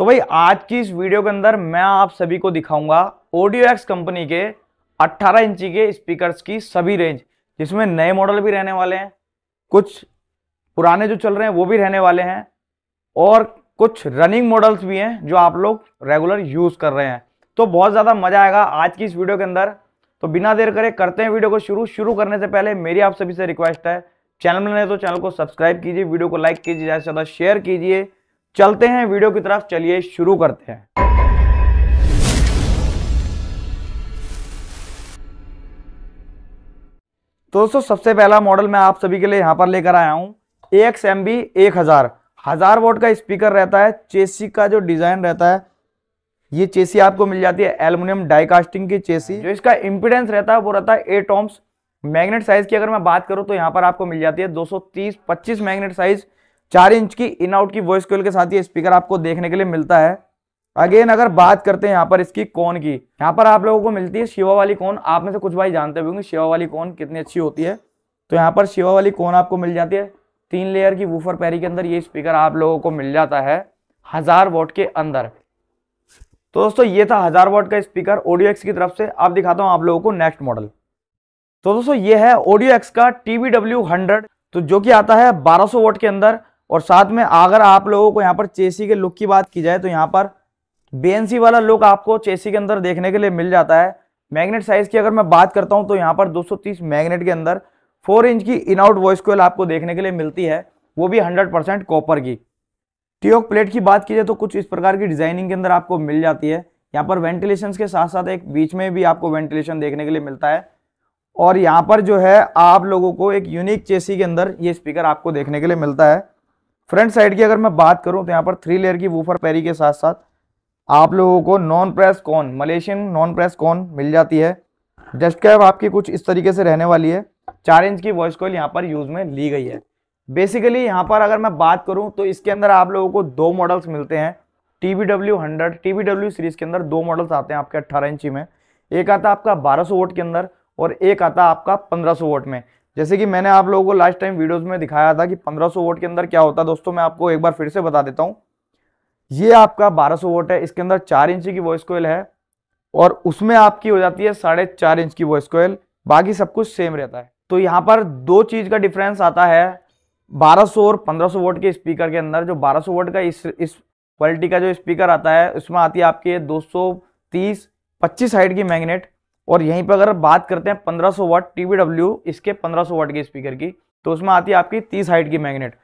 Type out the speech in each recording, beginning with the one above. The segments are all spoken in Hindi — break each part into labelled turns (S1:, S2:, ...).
S1: तो भाई आज की इस वीडियो के अंदर मैं आप सभी को दिखाऊंगा ऑडियो एक्स कंपनी के 18 इंची के स्पीकर्स की सभी रेंज जिसमें नए मॉडल भी रहने वाले हैं कुछ पुराने जो चल रहे हैं वो भी रहने वाले हैं और कुछ रनिंग मॉडल्स भी हैं जो आप लोग रेगुलर यूज़ कर रहे हैं तो बहुत ज़्यादा मज़ा आएगा आज की इस वीडियो के अंदर तो बिना देर करे करते हैं वीडियो को शुरू शुरू करने से पहले मेरी आप सभी से रिक्वेस्ट है चैनल में नहीं तो चैनल को सब्सक्राइब कीजिए वीडियो को लाइक कीजिए ज़्यादा से ज़्यादा शेयर कीजिए चलते हैं वीडियो की तरफ चलिए शुरू करते हैं तो दोस्तों सबसे पहला मॉडल मैं आप सभी के लिए यहां पर लेकर आया हूं एक्स एम बी एक हजार हजार वोट का स्पीकर रहता है चेसी का जो डिजाइन रहता है ये चेसी आपको मिल जाती है एल्यूमिनियम डाइकास्टिंग की चेसी जो इसका इंपिडेंस रहता है वो रहता है एट ओम्स मैग्नेट साइज की अगर मैं बात करूं तो यहां पर आपको मिल जाती है 230 25 मैग्नेट साइज चार इंच की इन आउट की वॉइस कॉल के साथ ये स्पीकर आपको देखने के लिए मिलता है अगेन अगर बात करते हैं यहाँ पर इसकी कौन की यहाँ पर आप लोगों को मिलती है शिवा वाली कौन आप में से कुछ भाई जानते होंगे शिवा वाली कौन कितनी अच्छी होती है तो यहाँ पर शिवा वाली कौन आपको मिल जाती है तीन लेयर की वूफर पैरी के अंदर ये स्पीकर आप लोगों को मिल जाता है हजार वोट के अंदर तो दोस्तों ये था हजार वोट का स्पीकर ऑडियो एक्स की तरफ से आप दिखाता हूँ आप लोगों को नेक्स्ट मॉडल तो दोस्तों ये है ऑडियो एक्स का डब्ल्यू हंड्रेड तो जो कि आता है बारह सौ वोट के अंदर और साथ में अगर आप लोगों को यहाँ पर चेसी के लुक की बात की जाए तो यहाँ पर बी वाला लुक आपको चेसी के अंदर देखने के लिए मिल जाता है मैग्नेट साइज की अगर मैं बात करता हूँ तो यहाँ पर 230 मैग्नेट के अंदर 4 इंच की इनआउट वॉइस कोयल आपको देखने के लिए मिलती है वो भी 100% कॉपर की ट्योक प्लेट की बात की जाए तो कुछ इस प्रकार की डिजाइनिंग के अंदर आपको मिल जाती है यहाँ पर वेंटिलेशन के साथ साथ एक बीच में भी आपको वेंटिलेशन देखने के लिए मिलता है और यहाँ पर जो है आप लोगों को एक यूनिक चेसी के अंदर ये स्पीकर आपको देखने के लिए मिलता है फ्रंट साइड की अगर मैं बात करूं तो यहाँ पर थ्री लेयर की वूफर पैरी के साथ साथ आप लोगों को non press cone Malaysian non press cone मिल जाती है जस्ट कैब आपकी कुछ इस तरीके से रहने वाली है चार इंच की वॉइस कॉल यहाँ पर यूज में ली गई है बेसिकली यहाँ पर अगर मैं बात करूँ तो इसके अंदर आप लोगों को दो मॉडल्स मिलते हैं T V W hundred T V W series के अंदर दो मॉडल्स आते हैं आपके अट्ठारह इंची में एक आता आपका बारह सौ वोट के अंदर और एक आता आपका पंद्रह सौ वोट में जैसे कि मैंने आप लोगों को लास्ट टाइम वीडियोस में दिखाया था कि 1500 वोट के अंदर क्या होता है दोस्तों मैं आपको एक बार फिर से बता देता हूँ ये आपका 1200 वोट है इसके अंदर चार इंच की वॉइस कोयल है और उसमें आपकी हो जाती है साढ़े चार इंच की वॉइस कोयल बाकी सब कुछ सेम रहता है तो यहाँ पर दो चीज का डिफरेंस आता है बारह और पंद्रह वोट के स्पीकर के अंदर जो बारह वोट का इस इस क्वालिटी का जो स्पीकर आता है उसमें आती है आपके 230 25 हाइट की मैग्नेट और यहीं पर अगर बात करते हैं 1500 सौ वाट टी इसके 1500 सौ वाट के स्पीकर की तो उसमें आती है आपकी तीस हाइट की मैग्नेट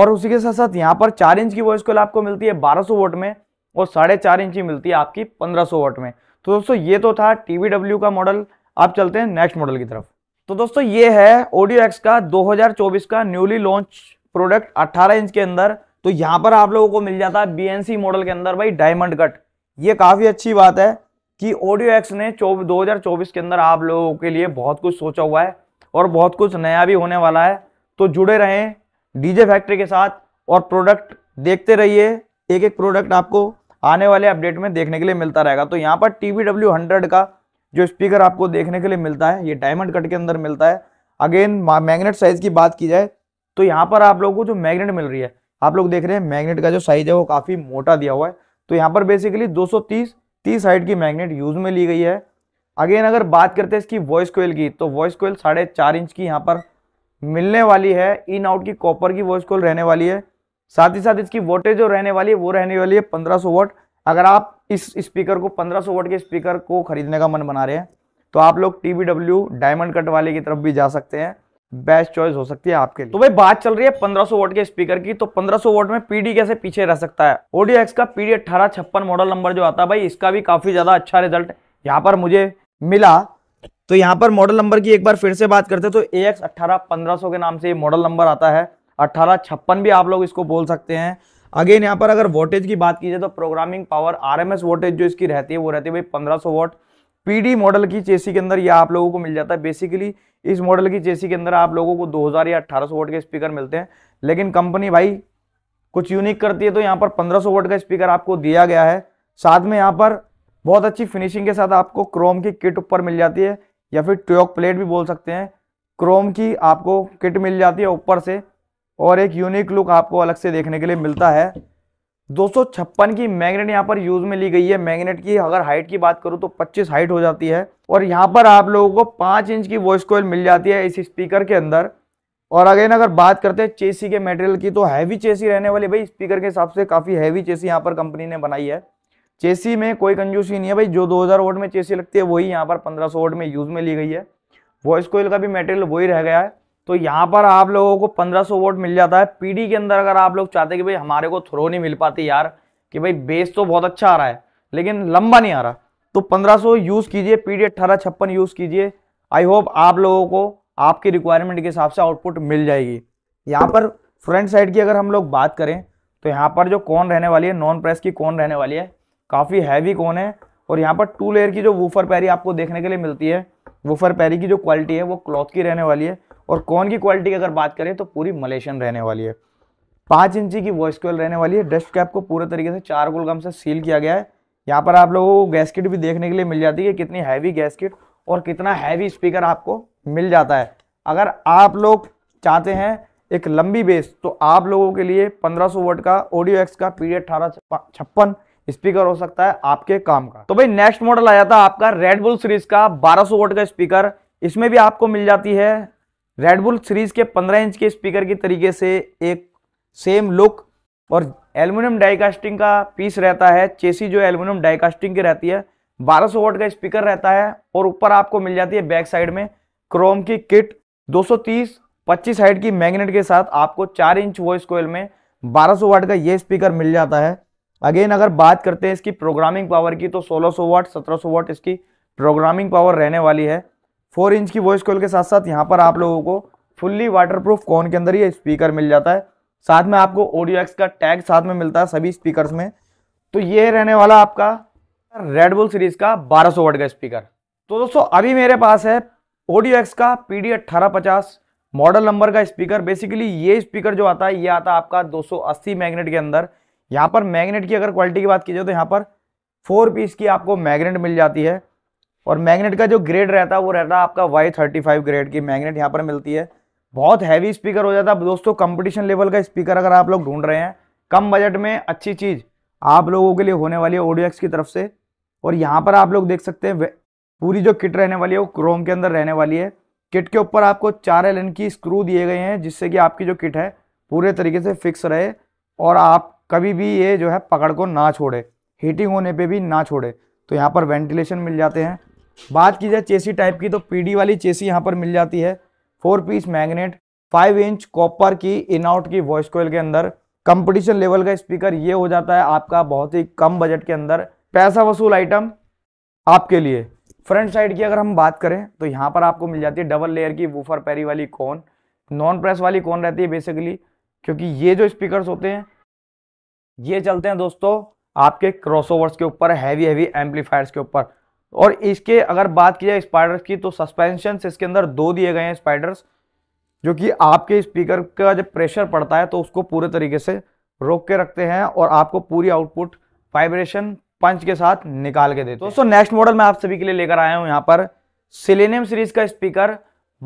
S1: और उसी के साथ साथ यहाँ पर चार इंच की वॉइस कॉल आपको मिलती है बारह सौ वोट में और साढ़े चार इंच ही मिलती है आपकी पंद्रह सौ वोट में तो दोस्तों ये तो था टी का मॉडल आप चलते हैं नेक्स्ट मॉडल की तरफ तो दोस्तों ये है ऑडियो एक्स का दो का न्यूली लॉन्च प्रोडक्ट अट्ठारह इंच के अंदर तो यहाँ पर आप लोगों को मिल जाता है बी मॉडल के अंदर भाई डायमंड कट ये काफ़ी अच्छी बात है कि ऑडियो एक्स ने दो हज़ार चौबीस के अंदर आप लोगों के लिए बहुत कुछ सोचा हुआ है और बहुत कुछ नया भी होने वाला है तो जुड़े रहें डीजे फैक्ट्री के साथ और प्रोडक्ट देखते रहिए एक एक प्रोडक्ट आपको आने वाले अपडेट में देखने के लिए मिलता रहेगा तो यहाँ पर टी वी डब्ल्यू हंड्रेड का जो स्पीकर आपको देखने के लिए मिलता है ये डायमंड कट के अंदर मिलता है अगेन मैग्नेट साइज की बात की जाए तो यहाँ पर आप लोगों को जो मैग्नेट मिल रही है आप लोग देख रहे हैं मैग्नेट का जो साइज है वो काफ़ी मोटा दिया हुआ है तो यहाँ पर बेसिकली 230 तीस हाइट की मैग्नेट यूज में ली गई है अगेन अगर बात करते हैं इसकी वॉइस कोयल की तो वॉइस कोयल साढ़े चार इंच की यहाँ पर मिलने वाली है इन आउट की कॉपर की वॉइस कोयल रहने वाली है साथ ही साथ इसकी वोल्टेज जो रहने वाली है वो रहने वाली है 1500 वोट अगर आप इस स्पीकर को सौ वोट के स्पीकर को खरीदने का मन बना रहे हैं तो आप लोग टी डायमंड कट वाले की तरफ भी जा सकते हैं बेस्ट चॉइस हो सकती है आपके लिए तो भाई बात चल रही है 1500 वोट के स्पीकर की तो 1500 वोट में पीडी कैसे पीछे रह सकता है ओडियो एक्स का पीडी अट्ठारह छप्पन मॉडल नंबर जो आता है भाई इसका भी काफी ज्यादा अच्छा रिजल्ट यहाँ पर मुझे मिला तो यहाँ पर मॉडल नंबर की एक बार फिर से बात करते तो ए एक्स के नाम से मॉडल नंबर आता है अट्ठारह भी आप लोग इसको बोल सकते हैं अगेन यहाँ पर अगर वोल्टेज की बात की जाए तो प्रोग्रामिंग पावर आर वोल्टेज जो इसकी रहती है वो रहती है भाई पंद्रह वोट पीडी मॉडल की चेसी के अंदर ये आप लोगों को मिल जाता है बेसिकली इस मॉडल की चेसी के अंदर आप लोगों को 2000 या 1800 वोट के स्पीकर मिलते हैं लेकिन कंपनी भाई कुछ यूनिक करती है तो यहाँ पर 1500 वोट का स्पीकर आपको दिया गया है साथ में यहाँ पर बहुत अच्छी फिनिशिंग के साथ आपको क्रोम की किट ऊपर मिल जाती है या फिर ट्योक प्लेट भी बोल सकते हैं क्रोम की आपको किट मिल जाती है ऊपर से और एक यूनिक लुक आपको अलग से देखने के लिए मिलता है दो की मैग्नेट यहाँ पर यूज में ली गई है मैग्नेट की अगर हाइट की बात करूँ तो 25 हाइट हो जाती है और यहाँ पर आप लोगों को 5 इंच की वॉइस कोयल मिल जाती है इस स्पीकर के अंदर और अगेन अगर बात करते हैं चेसी के मटेरियल की तो हैवी चेसी रहने वाली भाई स्पीकर के हिसाब से काफ़ी हैवी चेसी यहाँ पर कंपनी ने बनाई है चेसी में कोई कंजूसी नहीं है भाई जो दो वोट में चेसी लगती है वही यहाँ पर पंद्रह वोट में यूज़ में ली गई है वॉइस कोयल का भी मेटेरियल वही रह गया है तो यहाँ पर आप लोगों को 1500 वोट मिल जाता है पीडी के अंदर अगर आप लोग चाहते हैं कि भाई हमारे को थ्रो नहीं मिल पाती यार कि भाई बेस तो बहुत अच्छा आ रहा है लेकिन लंबा नहीं आ रहा तो 1500 यूज़ कीजिए पीडी अट्ठारह छप्पन यूज़ कीजिए आई होप आप लोगों को आपकी रिक्वायरमेंट के हिसाब से आउटपुट मिल जाएगी यहाँ पर फ्रंट साइड की अगर हम लोग बात करें तो यहाँ पर जो कौन रहने वाली है नॉन प्रेस की कौन रहने वाली है काफ़ी हैवी कौन है और यहाँ पर टू लेयर की जो वूफर पैरी आपको देखने के लिए मिलती है वूफर पैरी की जो क्वालिटी है वो क्लॉथ की रहने वाली है और कौन की क्वालिटी की अगर बात करें तो पूरी मलेशियन रहने वाली है पाँच इंची की वॉइस क्वाल रहने वाली है डस्ट कैप को पूरे तरीके से चार गोल गम से सील किया गया है यहाँ पर आप लोगों को गैस किट भी देखने के लिए मिल जाती है कितनी हैवी गैस किट और कितना हैवी स्पीकर आपको मिल जाता है अगर आप लोग चाहते हैं एक लंबी बेस तो आप लोगों के लिए 1500 वोट का ऑडियो एक्स का पीरियड अठारह छप्पन स्पीकर हो सकता है आपके काम का तो भाई नेक्स्ट मॉडल आ जाता है आपका रेडबुल सीरीज का 1200 वोट का स्पीकर इसमें भी आपको मिल जाती है रेडबुल सीरीज के 15 इंच के स्पीकर की तरीके से एक सेम लुक और एल्युमिनियम डाइकास्टिंग का पीस रहता है चेसी जो एल्युमिनियम डाइकास्टिंग की रहती है 1200 सौ का स्पीकर रहता है और ऊपर आपको मिल जाती है बैक साइड में क्रोम की किट 230 25 हाइट की मैग्नेट के साथ आपको 4 इंच वॉइस कोयल में 1200 वाट का ये स्पीकर मिल जाता है अगेन अगर बात करते हैं इसकी प्रोग्रामिंग पावर की तो सौ वाट 1700 वाट इसकी प्रोग्रामिंग पावर रहने वाली है फोर इंच की वॉइस कॉल के साथ साथ यहाँ पर आप लोगों को फुल्ली वाटरप्रूफ कॉन के अंदर ये स्पीकर मिल जाता है साथ में आपको ऑडियो एक्स का टैग साथ में मिलता है सभी स्पीकर्स में तो ये रहने वाला आपका रेडबुल सीरीज का 1200 सौ का स्पीकर तो दोस्तों अभी मेरे पास है ऑडियो एक्स का पी डी मॉडल नंबर का स्पीकर बेसिकली ये स्पीकर जो आता है ये आता है आपका 280 मैग्नेट के अंदर यहाँ पर मैग्नेट की अगर क्वालिटी की बात की जाए तो यहाँ पर फोर पीस की आपको मैग्नेट मिल जाती है और मैग्नेट का जो ग्रेड रहता है वो रहता है आपका वाई थर्टी फाइव ग्रेड की मैग्नेट यहाँ पर मिलती है बहुत हैवी स्पीकर हो जाता है दोस्तों कंपटीशन लेवल का स्पीकर अगर आप लोग ढूंढ रहे हैं कम बजट में अच्छी चीज़ आप लोगों के लिए होने वाली है ऑडियो की तरफ से और यहाँ पर आप लोग देख सकते हैं पूरी जो किट रहने वाली है वो क्रोम के अंदर रहने वाली है किट के ऊपर आपको चार एल की स्क्रू दिए गए हैं जिससे कि आपकी जो किट है पूरे तरीके से फिक्स रहे और आप कभी भी ये जो है पकड़ को ना छोड़े हीटिंग होने पे भी ना छोड़े तो यहाँ पर वेंटिलेशन मिल जाते हैं बात की जाए चेसी टाइप की तो पीडी वाली चेसी यहाँ पर मिल जाती है four piece magnet five inch copper की इनआउट की वॉइस कॉल के अंदर कंपटीशन लेवल का स्पीकर ये हो जाता है आपका बहुत ही कम बजट के अंदर पैसा वसूल आइटम आपके लिए फ्रंट साइड की अगर हम बात करें तो यहाँ पर आपको मिल जाती है डबल लेयर की वूफर पैरी वाली कौन नॉन प्रेस वाली कौन रहती है बेसिकली क्योंकि ये जो स्पीकर्स होते हैं ये चलते हैं दोस्तों आपके क्रॉसओवर्स के ऊपर हैवी हैवी एम्पलीफायर्स के ऊपर और इसके अगर बात की जाए स्पाइडर्स की तो सस्पेंशन इसके अंदर दो दिए गए हैं स्पाइडर्स जो कि आपके स्पीकर का जब प्रेशर पड़ता है तो उसको पूरे तरीके से रोक के रखते हैं और आपको पूरी आउटपुट वाइब्रेशन पंच के साथ निकाल के देते दोस्तों नेक्स्ट मॉडल मैं आप सभी के लिए लेकर आया हूँ यहाँ पर सिलेनियम सीरीज का स्पीकर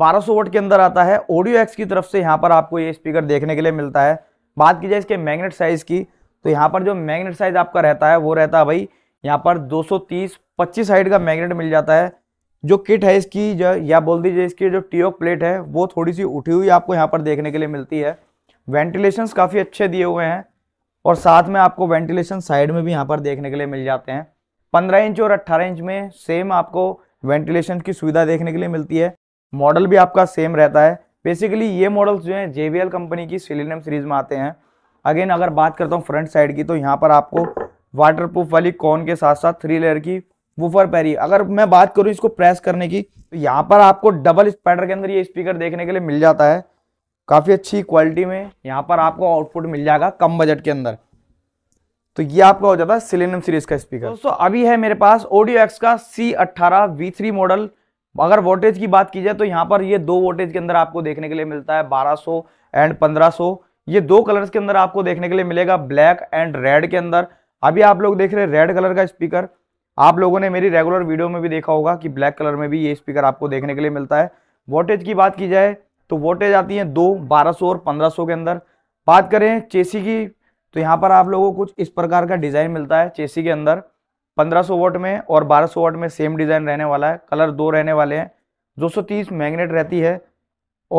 S1: 1200 वोट के अंदर आता है ऑडियो एक्स की तरफ से यहाँ पर आपको ये स्पीकर देखने के लिए मिलता है बात की जाए इसके मैग्नेट साइज की तो यहाँ पर जो मैग्नेट साइज आपका रहता है वो रहता है भाई यहाँ पर 230 25 साइड का मैग्नेट मिल जाता है जो किट है इसकी जो या बोल दीजिए इसकी जो टीओक प्लेट है वो थोड़ी सी उठी हुई आपको यहाँ पर देखने के लिए मिलती है वेंटिलेशन काफ़ी अच्छे दिए हुए हैं और साथ में आपको वेंटिलेशन साइड में भी यहाँ पर देखने के लिए मिल जाते हैं पंद्रह इंच और अट्ठारह इंच में सेम आपको वेंटिलेशन की सुविधा देखने के लिए मिलती है मॉडल भी आपका सेम रहता है बेसिकली ये मॉडल्स जो हैं जे कंपनी की सिलिनियम सीरीज़ में आते हैं अगेन अगर बात करता हूँ फ्रंट साइड की तो यहाँ पर आपको वाटर प्रूफ वाली कॉन के साथ साथ थ्री लेयर की वूफर पैरी अगर मैं बात करूँ इसको प्रेस करने की तो यहाँ पर आपको डबल स्पैडर के अंदर ये स्पीकर देखने के लिए मिल जाता है काफ़ी अच्छी क्वालिटी में यहाँ पर आपको आउटपुट मिल जाएगा कम बजट के अंदर तो ये आपका हो जाता है सिलेनियम सीरीज का स्पीकर दोस्तों अभी है मेरे पास ऑडियो एक्स का सी अट्ठारह वी थ्री मॉडल अगर वोल्टेज की बात की जाए तो यहाँ पर ये दो वोल्टेज के अंदर आपको देखने के लिए मिलता है 1200 एंड 1500 ये दो कलर्स के अंदर आपको देखने के लिए मिलेगा ब्लैक एंड रेड के अंदर अभी आप लोग देख रहे हैं रेड कलर का स्पीकर आप लोगों ने मेरी रेगुलर वीडियो में भी देखा होगा कि ब्लैक कलर में भी ये स्पीकर आपको देखने के लिए मिलता है वोल्टेज की बात की जाए तो वोल्टेज आती है दो बारह और पंद्रह के अंदर बात करें चेसी की तो यहाँ पर आप लोगों को कुछ इस प्रकार का डिज़ाइन मिलता है चेसी के अंदर 1500 वोट में और 1200 वोट में सेम डिज़ाइन रहने वाला है कलर दो रहने वाले हैं 230 मैग्नेट रहती है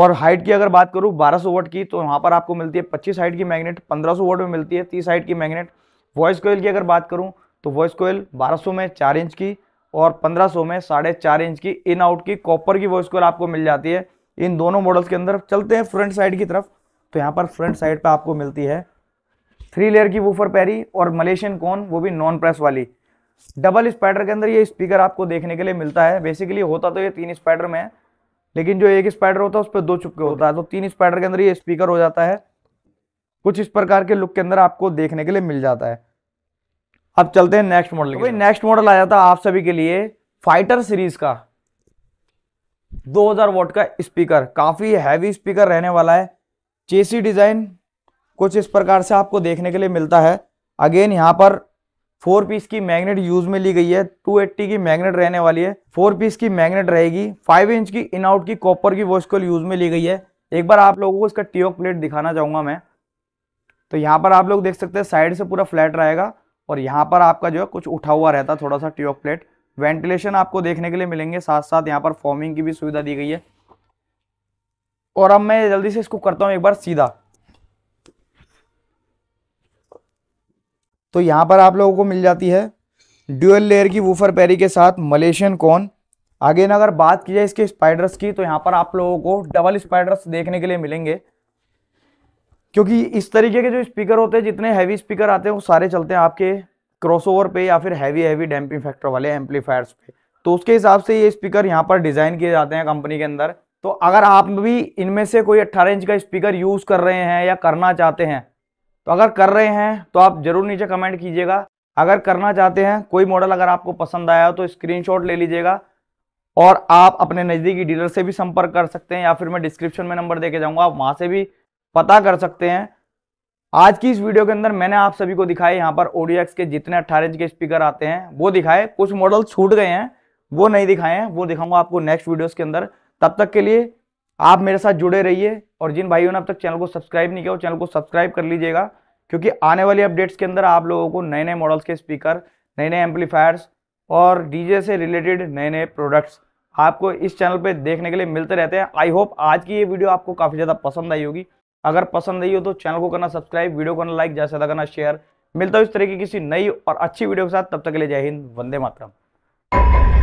S1: और हाइट की अगर बात करूँ 1200 वोट की तो वहाँ पर आपको मिलती है 25 हाइट की मैग्नेट 1500 वोट में मिलती है 30 हाइट की मैग्नेट वॉइस कोयल की अगर बात करूँ तो वॉइस कोयल 1200 में चार इंच की और 1500 में साढ़े चार इंच की इन आउट की कॉपर की वॉइस कोयल आपको मिल जाती है इन दोनों मॉडल्स के अंदर चलते हैं फ्रंट साइड की तरफ तो यहाँ पर फ्रंट साइड पर आपको मिलती है थ्री लेयर की वूफर पैरी और मलेशियन कॉन वो भी नॉन प्रेस वाली डबल स्पाइडर के अंदर ये स्पीकर आपको देखने के लिए मिलता है बेसिकली होता तो ये तीन स्पाइडर में है लेकिन जो एक स्पाइडर होता है उस पर दो चुपके होता है तो तीन स्पाइडर के अंदर ये स्पीकर हो जाता है कुछ इस प्रकार के लुक के अंदर आपको देखने के लिए मिल जाता है अब चलते हैं नेक्स्ट मॉडल भाई नेक्स्ट मॉडल आ जाता है आप सभी के लिए फाइटर सीरीज का 2000 वोट का स्पीकर काफी हैवी स्पीकर रहने वाला है चेसी डिजाइन कुछ इस प्रकार से आपको देखने के लिए मिलता है अगेन यहाँ पर फोर पीस की मैग्नेट यूज में ली गई है 280 की मैग्नेट रहने वाली है फोर पीस की मैग्नेट रहेगी फाइव इंच की इन आउट की कॉपर की वॉइस यूज में ली गई है एक बार आप लोगों को इसका टीओ प्लेट दिखाना चाहूंगा मैं तो यहाँ पर आप लोग देख सकते हैं साइड से पूरा फ्लैट रहेगा और यहाँ पर आपका जो है कुछ उठा हुआ रहता है थोड़ा सा ट्यूब प्लेट वेंटिलेशन आपको देखने के लिए मिलेंगे साथ साथ यहाँ पर फॉर्मिंग की भी सुविधा दी गई है और अब मैं जल्दी से इसको करता हूँ एक बार सीधा तो यहाँ पर आप लोगों को मिल जाती है ड्यूएल लेयर की वूफर पैरी के साथ मलेशियन कॉन आगे ना अगर बात की जाए इसके स्पाइडर्स की तो यहाँ पर आप लोगों को डबल स्पाइडर्स देखने के लिए मिलेंगे क्योंकि इस तरीके के जो स्पीकर होते हैं जितने हैवी स्पीकर आते हैं वो सारे चलते हैं आपके क्रॉसओवर पे या फिर हैवी हैवी डैम्पिंग फैक्टर वाले एम्पलीफायर्स पे तो उसके हिसाब से ये स्पीकर यहाँ पर डिज़ाइन किए जाते हैं कंपनी के अंदर तो अगर आप भी इनमें से कोई 18 इंच का स्पीकर यूज़ कर रहे हैं या करना चाहते हैं तो अगर कर रहे हैं तो आप ज़रूर नीचे कमेंट कीजिएगा अगर करना चाहते हैं कोई मॉडल अगर आपको पसंद आया हो तो स्क्रीन ले लीजिएगा और आप अपने नज़दीकी डीलर से भी संपर्क कर सकते हैं या फिर मैं डिस्क्रिप्शन में नंबर दे के जाऊँगा आप वहाँ से भी पता कर सकते हैं आज की इस वीडियो के अंदर मैंने आप सभी को दिखाए यहाँ पर ओडियो के जितने अट्ठारह इंच के स्पीकर आते हैं वो दिखाए कुछ मॉडल छूट गए हैं वो नहीं दिखाए हैं वो दिखाऊंगा आपको नेक्स्ट वीडियोस के अंदर तब तक के लिए आप मेरे साथ जुड़े रहिए और जिन भाइयों ने अब तक चैनल को सब्सक्राइब नहीं किया वो चैनल को सब्सक्राइब कर लीजिएगा क्योंकि आने वाली अपडेट्स के अंदर आप लोगों को नए नए मॉडल्स के स्पीकर नए नए एम्पलीफायर्स और डीजे से रिलेटेड नए नए प्रोडक्ट्स आपको इस चैनल पे देखने के लिए मिलते रहते हैं आई होप आज की ये वीडियो आपको काफ़ी ज़्यादा पसंद आई होगी अगर पसंद आई हो तो चैनल को करना सब्सक्राइब वीडियो करना लाइक ज़्यादा से ज़्यादा करना शेयर मिलता हूँ इस तरह की किसी नई और अच्छी वीडियो के साथ तब तक के लिए जय हिंद वंदे मातरम